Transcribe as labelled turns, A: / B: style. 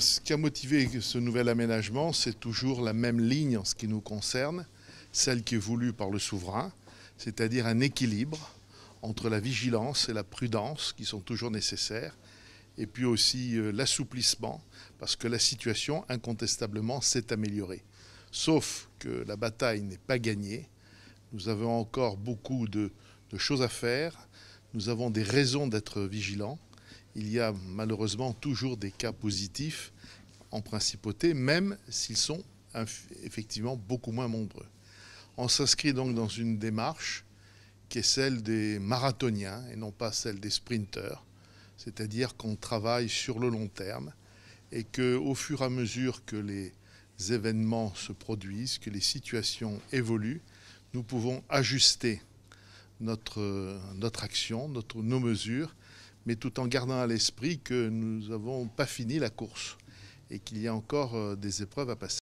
A: Ce qui a motivé ce nouvel aménagement, c'est toujours la même ligne en ce qui nous concerne, celle qui est voulue par le souverain, c'est-à-dire un équilibre entre la vigilance et la prudence qui sont toujours nécessaires, et puis aussi euh, l'assouplissement, parce que la situation incontestablement s'est améliorée. Sauf que la bataille n'est pas gagnée, nous avons encore beaucoup de, choses à faire, nous avons des raisons d'être vigilants, il y a malheureusement toujours des cas positifs en principauté, même s'ils sont effectivement beaucoup moins nombreux. On s'inscrit donc dans une démarche qui est celle des marathoniens et non pas celle des sprinteurs, c'est-à-dire qu'on travaille sur le long terme et qu'au fur et à mesure que les événements se produisent, que les situations évoluent, nous pouvons ajuster notre, action, nos mesures mais tout en gardant à l'esprit que nous n'avons pas fini la course et qu'il y a encore euh, des épreuves à passer.